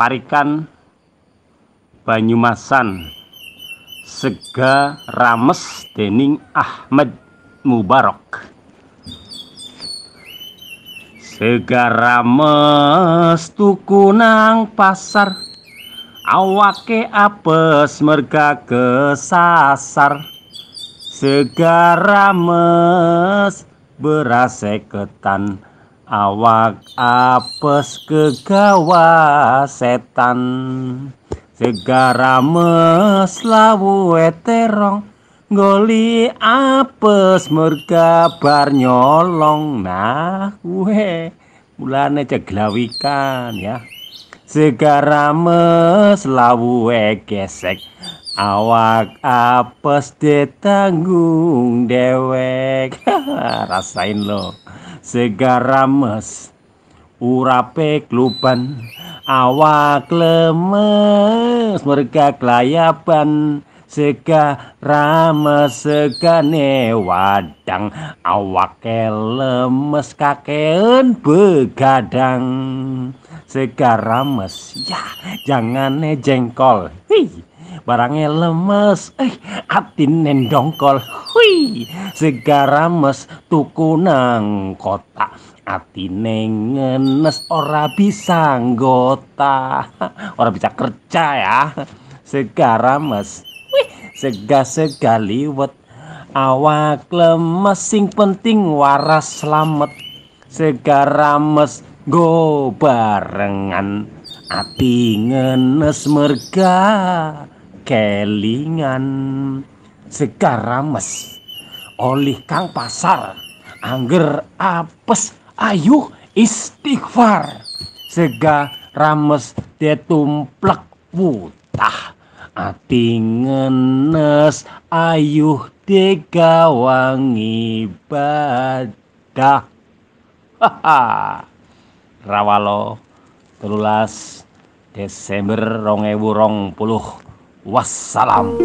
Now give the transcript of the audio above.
Parikan Banyumasan Sega Rames dening Ahmad Mubarok Sega Rames tuku nang pasar awake apes merga kesasar Sega Rames berase ketan awak apes kegawa setan segara meslawu terong ngoli apes mergabar nyolong nah we mulane jeglawikan ya segara meslawu gesek awak apes ditanggung dewek rasain lo segara mes urape kluban awak lemes merga kelayaban sega rame segane wadang awak kelemes, kakeun begadang sega rames ya jangan jengkol hi barangnya lemes eh Atin nendongkol hui segara mes tuku nang kota atine ngenes ora bisa nggota ora bisa kerja ya segara mes, wih sega sega liwet awak lemes sing penting waras selamat segara mes go barengan ati ngenes merga kelingan mas oleh Kang Pasar Angger apes ayuh istighfar Sega rames detumplek putah Ati ngenes ayuh digawang ibadah Haha Rawalo telulas Desember rong ewu rong puluh Wassalam.